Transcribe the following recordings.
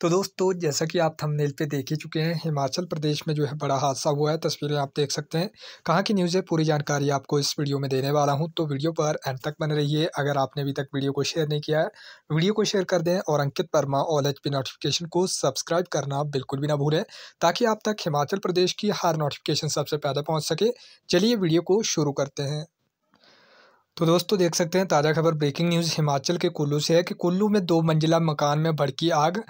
तो दोस्तों जैसा कि आप थंबनेल पे देख ही चुके हैं हिमाचल प्रदेश में जो है बड़ा हादसा हुआ है तस्वीरें आप देख सकते हैं कहाँ की न्यूज़ है पूरी जानकारी आपको इस वीडियो में देने वाला हूँ तो वीडियो पर एंड तक बने रहिए अगर आपने अभी तक वीडियो को शेयर नहीं किया है वीडियो को शेयर कर दें और अंकित वर्मा ऑल एच नोटिफिकेशन को सब्सक्राइब करना बिल्कुल भी ना भूलें ताकि आप तक हिमाचल प्रदेश की हर नोटिफिकेशन सबसे पहले पहुँच सके चलिए वीडियो को शुरू करते हैं तो दोस्तों देख सकते हैं ताज़ा खबर ब्रेकिंग न्यूज़ हिमाचल के कुल्लू से है कि कुल्लू में दो मंजिला मकान में भड़की आग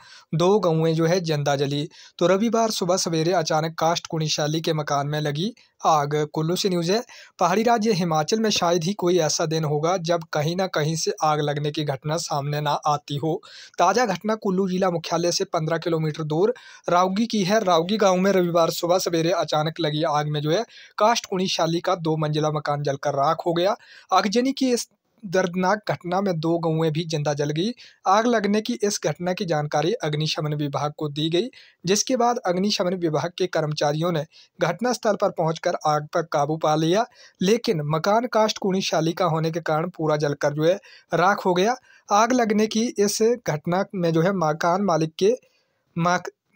दो गऊँ जो है जंदा जली तो रविवार सुबह सवेरे अचानक काष्ट कुणिशाली के मकान में लगी आग कुल्लू से न्यूज़ है पहाड़ी राज्य हिमाचल में शायद ही कोई ऐसा दिन होगा जब कहीं ना कहीं से आग लगने की घटना सामने ना आती हो ताज़ा घटना कुल्लू जिला मुख्यालय से 15 किलोमीटर दूर रावगी की है रावगी गांव में रविवार सुबह सवेरे अचानक लगी आग में जो है काष्ट उन्नीस शाली का दो मंजिला मकान जलकर राख हो गया आगजनी की इस दर्दनाक घटना में दो गौएं भी जिंदा जल गई आग लगने की इस घटना की जानकारी अग्निशमन विभाग को दी गई जिसके बाद अग्निशमन विभाग के कर्मचारियों ने घटनास्थल पर पहुंचकर आग पर काबू पा लिया लेकिन मकान कास्ट कुणीशाली का होने के कारण पूरा जलकर जो है राख हो गया आग लगने की इस घटना में जो है मकान मालिक के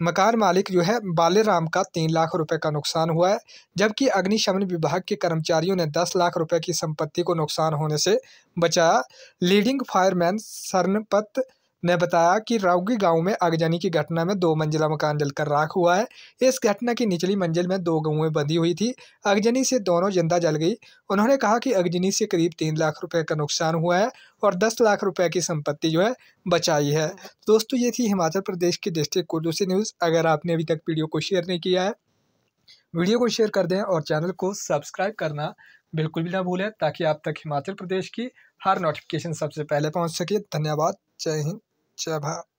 मकान मालिक जो है बालेराम का तीन लाख रुपए का नुकसान हुआ है जबकि अग्निशमन विभाग के कर्मचारियों ने दस लाख रुपए की संपत्ति को नुकसान होने से बचाया लीडिंग फायरमैन सरनपत ने बताया कि राउगी गांव में आगजनी की घटना में दो मंजिला मकान जलकर राख हुआ है इस घटना की निचली मंजिल में दो गऊँ बंधी हुई थी अगजनी से दोनों जिंदा जल गई उन्होंने कहा कि अगजनी से करीब तीन लाख रुपये का नुकसान हुआ है और दस लाख रुपये की संपत्ति जो है बचाई है दोस्तों ये थी हिमाचल प्रदेश की डिस्ट्रिक्ट से न्यूज़ अगर आपने अभी तक वीडियो को शेयर नहीं किया है वीडियो को शेयर कर दें और चैनल को सब्सक्राइब करना बिल्कुल भी ना भूलें ताकि आप तक हिमाचल प्रदेश की हर नोटिफिकेशन सबसे पहले पहुंच सके धन्यवाद जय हिंद जगह